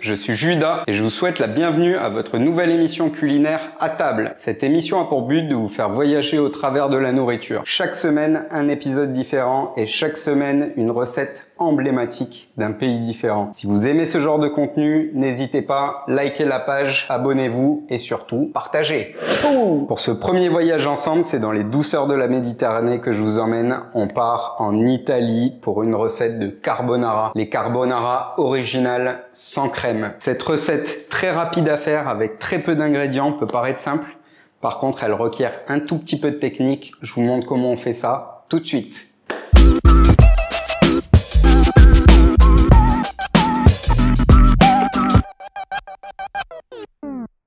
je suis Judas et je vous souhaite la bienvenue à votre nouvelle émission culinaire à table. Cette émission a pour but de vous faire voyager au travers de la nourriture. Chaque semaine, un épisode différent et chaque semaine, une recette emblématique d'un pays différent. Si vous aimez ce genre de contenu, n'hésitez pas, likez la page, abonnez-vous et surtout, partagez. Pour ce premier voyage ensemble, c'est dans les douceurs de la Méditerranée que je vous emmène. On part en Italie pour une recette de carbonara. Les carbonara originales crème. Cette recette très rapide à faire avec très peu d'ingrédients peut paraître simple. Par contre, elle requiert un tout petit peu de technique. Je vous montre comment on fait ça tout de suite.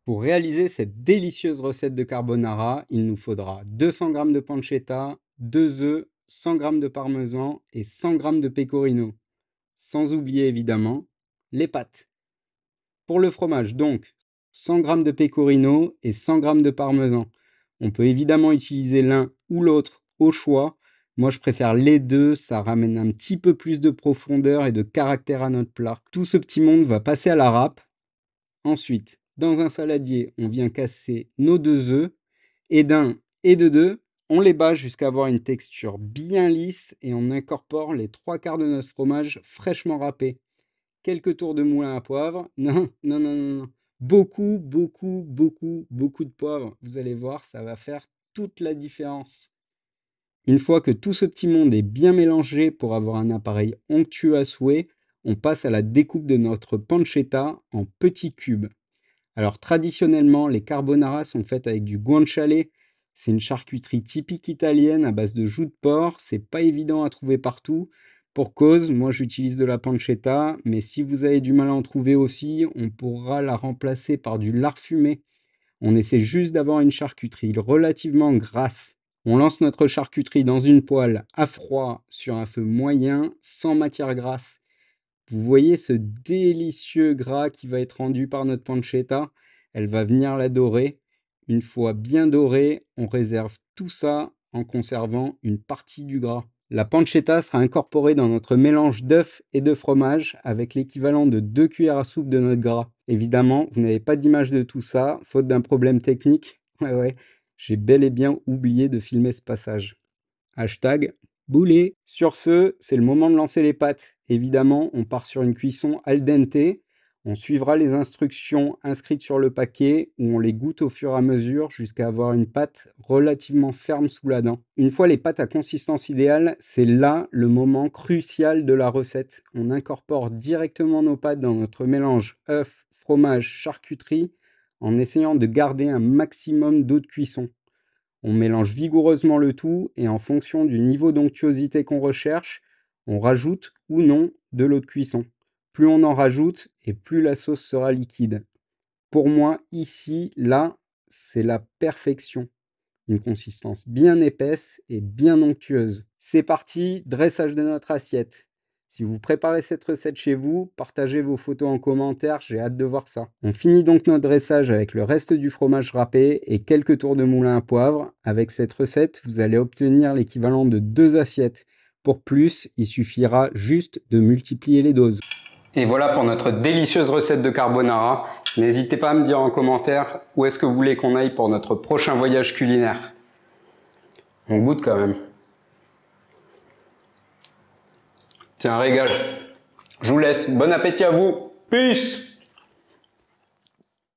Pour réaliser cette délicieuse recette de carbonara, il nous faudra 200 g de pancetta, 2 œufs, 100 g de parmesan et 100 g de pecorino. Sans oublier évidemment les pâtes. Pour le fromage, donc, 100 g de pecorino et 100 g de parmesan. On peut évidemment utiliser l'un ou l'autre au choix. Moi, je préfère les deux, ça ramène un petit peu plus de profondeur et de caractère à notre plat. Tout ce petit monde va passer à la râpe. Ensuite, dans un saladier, on vient casser nos deux œufs, et d'un et de deux, on les bat jusqu'à avoir une texture bien lisse et on incorpore les trois quarts de notre fromage fraîchement râpé quelques tours de moulin à poivre. Non, non, non, non, Beaucoup, beaucoup, beaucoup, beaucoup de poivre. Vous allez voir, ça va faire toute la différence. Une fois que tout ce petit monde est bien mélangé pour avoir un appareil onctueux à souhait, on passe à la découpe de notre pancetta en petits cubes. Alors traditionnellement, les carbonara sont faites avec du guanciale. C'est une charcuterie typique italienne à base de joues de porc. C'est pas évident à trouver partout. Pour cause, moi j'utilise de la pancetta, mais si vous avez du mal à en trouver aussi, on pourra la remplacer par du lard fumé. On essaie juste d'avoir une charcuterie relativement grasse. On lance notre charcuterie dans une poêle à froid sur un feu moyen sans matière grasse. Vous voyez ce délicieux gras qui va être rendu par notre pancetta. Elle va venir la dorer. Une fois bien dorée, on réserve tout ça en conservant une partie du gras. La pancetta sera incorporée dans notre mélange d'œufs et de fromage avec l'équivalent de 2 cuillères à soupe de notre gras. Évidemment, vous n'avez pas d'image de tout ça, faute d'un problème technique. Ouais, ouais, j'ai bel et bien oublié de filmer ce passage. Hashtag boulet. Sur ce, c'est le moment de lancer les pâtes. Évidemment, on part sur une cuisson al dente on suivra les instructions inscrites sur le paquet où on les goûte au fur et à mesure jusqu'à avoir une pâte relativement ferme sous la dent. Une fois les pâtes à consistance idéale, c'est là le moment crucial de la recette. On incorpore directement nos pâtes dans notre mélange œuf, fromage, charcuterie en essayant de garder un maximum d'eau de cuisson. On mélange vigoureusement le tout et en fonction du niveau d'onctuosité qu'on recherche, on rajoute ou non de l'eau de cuisson. Plus on en rajoute et plus la sauce sera liquide. Pour moi, ici, là, c'est la perfection. Une consistance bien épaisse et bien onctueuse. C'est parti, dressage de notre assiette. Si vous préparez cette recette chez vous, partagez vos photos en commentaire, j'ai hâte de voir ça. On finit donc notre dressage avec le reste du fromage râpé et quelques tours de moulin à poivre. Avec cette recette, vous allez obtenir l'équivalent de deux assiettes. Pour plus, il suffira juste de multiplier les doses. Et voilà pour notre délicieuse recette de carbonara. N'hésitez pas à me dire en commentaire où est-ce que vous voulez qu'on aille pour notre prochain voyage culinaire. On goûte quand même. Tiens, régal. Je vous laisse. Bon appétit à vous. Peace